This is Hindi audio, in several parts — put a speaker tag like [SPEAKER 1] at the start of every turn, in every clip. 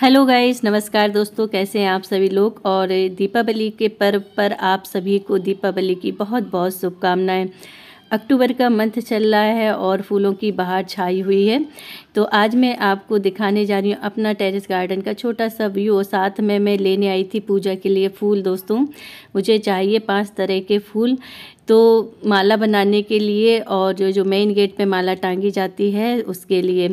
[SPEAKER 1] हेलो गाइस नमस्कार दोस्तों कैसे हैं आप सभी लोग और दीपावली के पर्व पर आप सभी को दीपावली की बहुत बहुत शुभकामनाएं अक्टूबर का मंथ चल रहा है और फूलों की बहार छाई हुई है तो आज मैं आपको दिखाने जा रही हूँ अपना टेरेस गार्डन का छोटा सा व्यू और साथ में मैं लेने आई थी पूजा के लिए फूल दोस्तों मुझे चाहिए पांच तरह के फूल तो माला बनाने के लिए और जो जो मेन गेट पे माला टांगी जाती है उसके लिए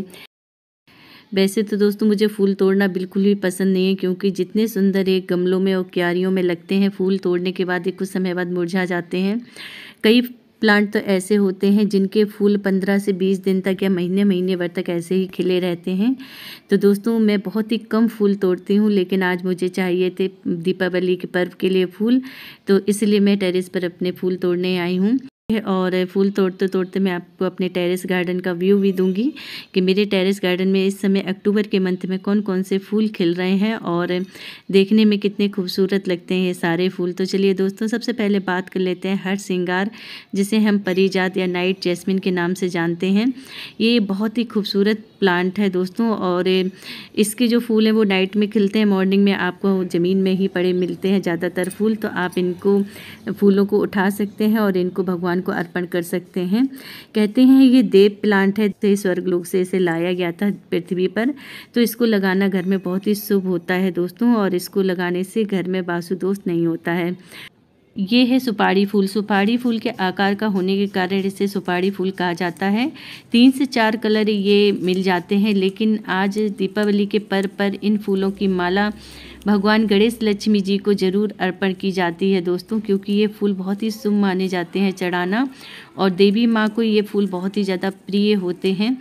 [SPEAKER 1] वैसे तो दोस्तों मुझे फूल तोड़ना बिल्कुल भी पसंद नहीं है क्योंकि जितने सुंदर एक गमलों में और क्यारियों में लगते हैं फूल तोड़ने के बाद एक कुछ समय बाद मुरझा जाते हैं कई प्लांट तो ऐसे होते हैं जिनके फूल पंद्रह से बीस दिन तक या महीने महीने भर तक ऐसे ही खिले रहते हैं तो दोस्तों मैं बहुत ही कम फूल तोड़ती हूँ लेकिन आज मुझे चाहिए थे दीपावली के पर्व के लिए फूल तो इसलिए मैं टेरेस पर अपने फूल तोड़ने आई हूँ और फूल तोड़ते तोड़ते मैं आपको अपने टेरेस गार्डन का व्यू भी दूंगी कि मेरे टेरेस गार्डन में इस समय अक्टूबर के मंथ में कौन कौन से फूल खिल रहे हैं और देखने में कितने खूबसूरत लगते हैं ये सारे फूल तो चलिए दोस्तों सबसे पहले बात कर लेते हैं हर सिंगार जिसे हम परिजात या नाइट जैसमिन के नाम से जानते हैं ये बहुत ही खूबसूरत प्लांट है दोस्तों और इसके जो फूल हैं वो नाइट में खिलते हैं मॉर्निंग में आपको ज़मीन में ही पड़े मिलते हैं ज़्यादातर फूल तो आप इनको फूलों को उठा सकते हैं और इनको भगवान भगवान को अर्पण कर सकते हैं कहते हैं ये देव प्लांट है तो स्वर्ग लोग से इसे लाया गया था पृथ्वी पर तो इसको लगाना घर में बहुत ही शुभ होता है दोस्तों और इसको लगाने से घर में वासुदोष नहीं होता है ये है सुपारी फूल सुपारी फूल के आकार का होने के कारण इसे सुपारी फूल कहा जाता है तीन से चार कलर ये मिल जाते हैं लेकिन आज दीपावली के पर्व पर इन फूलों की माला भगवान गणेश लक्ष्मी जी को ज़रूर अर्पण की जाती है दोस्तों क्योंकि ये फूल बहुत ही शुभ माने जाते हैं चढ़ाना और देवी माँ को ये फूल बहुत ही ज़्यादा प्रिय होते हैं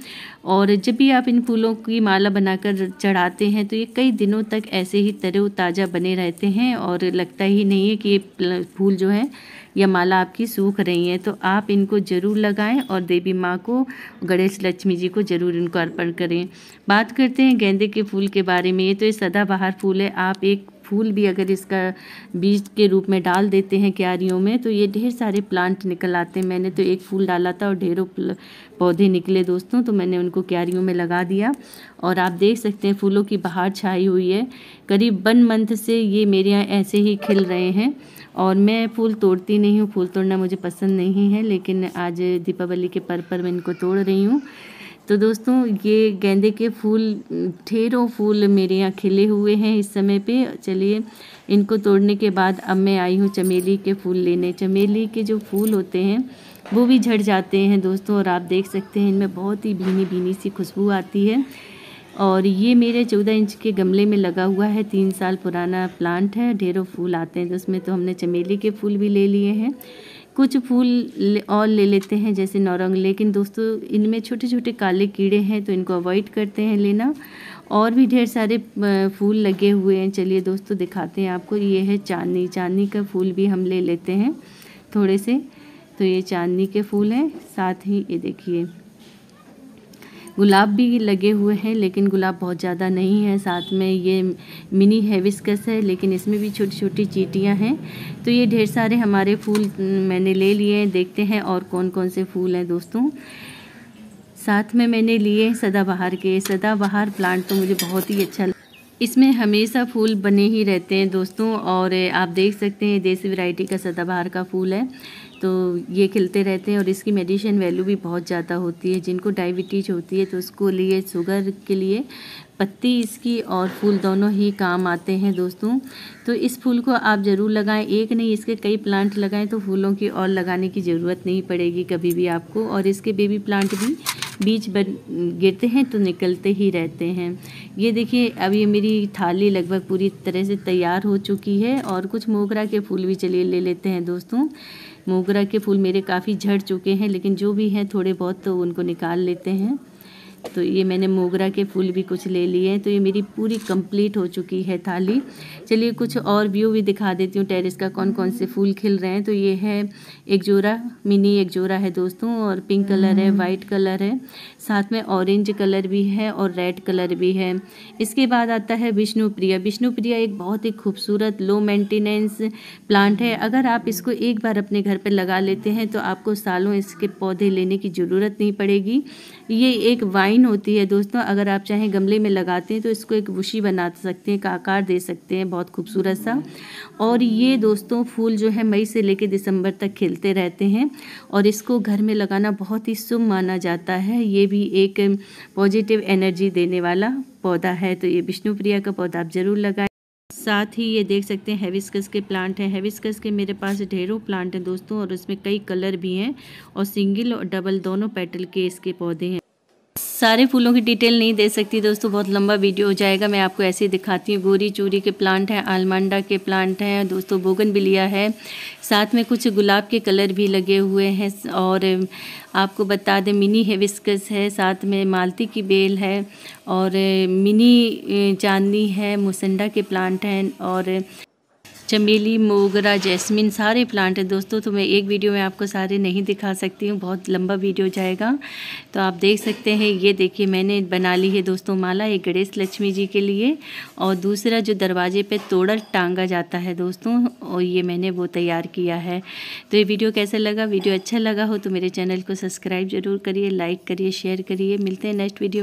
[SPEAKER 1] और जब भी आप इन फूलों की माला बनाकर चढ़ाते हैं तो ये कई दिनों तक ऐसे ही तरोताज़ा बने रहते हैं और लगता ही नहीं है कि ये फूल जो है या माला आपकी सूख रही हैं तो आप इनको ज़रूर लगाएं और देवी माँ को गणेश लक्ष्मी जी को ज़रूर इनको अर्पण करें बात करते हैं गेंदे के फूल के बारे में ये तो ये सदाबहार फूल है आप एक फूल भी अगर इसका बीज के रूप में डाल देते हैं क्यारियों में तो ये ढेर सारे प्लांट निकल आते हैं मैंने तो एक फूल डाला था और ढेरों पौधे निकले दोस्तों तो मैंने उनको क्यारियों में लगा दिया और आप देख सकते हैं फूलों की बाहर छाई हुई है करीब वन मंथ से ये मेरे यहाँ ऐसे ही खिल रहे हैं और मैं फूल तोड़ती नहीं हूँ फूल तोड़ना मुझे पसंद नहीं है लेकिन आज दीपावली के पर्व पर मैं इनको तोड़ रही हूँ तो दोस्तों ये गेंदे के फूल ढेरों फूल मेरे यहाँ खिले हुए हैं इस समय पे चलिए इनको तोड़ने के बाद अब मैं आई हूँ चमेली के फूल लेने चमेली के जो फूल होते हैं वो भी झड़ जाते हैं दोस्तों और आप देख सकते हैं इनमें बहुत ही भीनी भीनी सी खुशबू आती है और ये मेरे चौदह इंच के गमले में लगा हुआ है तीन साल पुराना प्लांट है ढेरों फूल आते हैं तो उसमें तो हमने चमेली के फूल भी ले लिए हैं कुछ फूल और ले लेते हैं जैसे नौरंग लेकिन दोस्तों इनमें छोटे छोटे काले कीड़े हैं तो इनको अवॉइड करते हैं लेना और भी ढेर सारे फूल लगे हुए हैं चलिए दोस्तों दिखाते हैं आपको ये है चांदनी चांदनी का फूल भी हम ले लेते हैं थोड़े से तो ये चांदनी के फूल हैं साथ ही ये देखिए गुलाब भी लगे हुए हैं लेकिन गुलाब बहुत ज़्यादा नहीं है साथ में ये मिनी हेविस्कस है लेकिन इसमें भी छोटी छोटी चीटियाँ हैं तो ये ढेर सारे हमारे फूल मैंने ले लिए हैं देखते हैं और कौन कौन से फूल हैं दोस्तों साथ में मैंने लिए सदाबहार के सदाबहार प्लांट तो मुझे बहुत ही अच्छा इसमें हमेशा फूल बने ही रहते हैं दोस्तों और आप देख सकते हैं देसी वैरायटी का सदाबहार का फूल है तो ये खिलते रहते हैं और इसकी मेडिसिन वैल्यू भी बहुत ज़्यादा होती है जिनको डायबिटीज होती है तो उसको लिए शुगर के लिए पत्ती इसकी और फूल दोनों ही काम आते हैं दोस्तों तो इस फूल को आप ज़रूर लगाएं एक नहीं इसके कई प्लांट लगाएं तो फूलों की और लगाने की ज़रूरत नहीं पड़ेगी कभी भी आपको और इसके बेबी प्लांट भी बीच बन गिरते हैं तो निकलते ही रहते हैं ये देखिए अब ये मेरी थाली लगभग पूरी तरह से तैयार हो चुकी है और कुछ मोगरा के फूल भी चलिए ले लेते हैं दोस्तों मोगरा के फूल मेरे काफ़ी झड़ चुके हैं लेकिन जो भी हैं थोड़े बहुत तो उनको निकाल लेते हैं तो ये मैंने मोगरा के फूल भी कुछ ले लिए हैं तो ये मेरी पूरी कंप्लीट हो चुकी है थाली चलिए कुछ और व्यू भी दिखा देती हूँ टेरेस का कौन कौन से फूल खिल रहे हैं तो ये है एक जोड़ा मिनी एक जोड़ा है दोस्तों और पिंक कलर है वाइट कलर है साथ में ऑरेंज कलर भी है और रेड कलर भी है इसके बाद आता है विष्णु प्रिया विष्णु प्रिया एक बहुत ही खूबसूरत लो मेंटेनेंस प्लांट है अगर आप इसको एक बार अपने घर पर लगा लेते हैं तो आपको सालों इसके पौधे लेने की ज़रूरत नहीं पड़ेगी ये एक वाइन डिज़ाइन होती है दोस्तों अगर आप चाहें गमले में लगाते हैं तो इसको एक वुशी बना सकते हैं एक आकार दे सकते हैं बहुत खूबसूरत सा और ये दोस्तों फूल जो है मई से लेकर दिसंबर तक खिलते रहते हैं और इसको घर में लगाना बहुत ही शुभ माना जाता है ये भी एक पॉजिटिव एनर्जी देने वाला पौधा है तो ये विष्णु प्रिया का पौधा आप ज़रूर लगाएं साथ ही ये देख सकते हैं हेविस्कस के प्लांट हैं हेविस्कस के मेरे पास ढेरों प्लांट हैं दोस्तों और उसमें कई कलर भी हैं और सिंगल और डबल दोनों पेटल के इसके पौधे हैं सारे फूलों की डिटेल नहीं दे सकती दोस्तों बहुत लंबा वीडियो हो जाएगा मैं आपको ऐसे ही दिखाती हूँ गोरी चूरी के प्लांट हैं आलमांडा के प्लांट हैं दोस्तों बोगन बिलिया है साथ में कुछ गुलाब के कलर भी लगे हुए हैं और आपको बता दें मिनी हेविस्कस है साथ में मालती की बेल है और मिनी चांदनी है मुसंडा के प्लांट हैं और चमेली मोगरा जैस्मिन सारे प्लांट हैं दोस्तों तो मैं एक वीडियो में आपको सारे नहीं दिखा सकती हूँ बहुत लंबा वीडियो जाएगा तो आप देख सकते हैं ये देखिए मैंने बना ली है दोस्तों माला ये गणेश लक्ष्मी जी के लिए और दूसरा जो दरवाजे पर तोड़ टांगा जाता है दोस्तों और ये मैंने वो तैयार किया है तो ये वीडियो कैसा लगा वीडियो अच्छा लगा हो तो मेरे चैनल को सब्सक्राइब ज़रूर करिए लाइक करिए शेयर करिए मिलते हैं नेक्स्ट वीडियो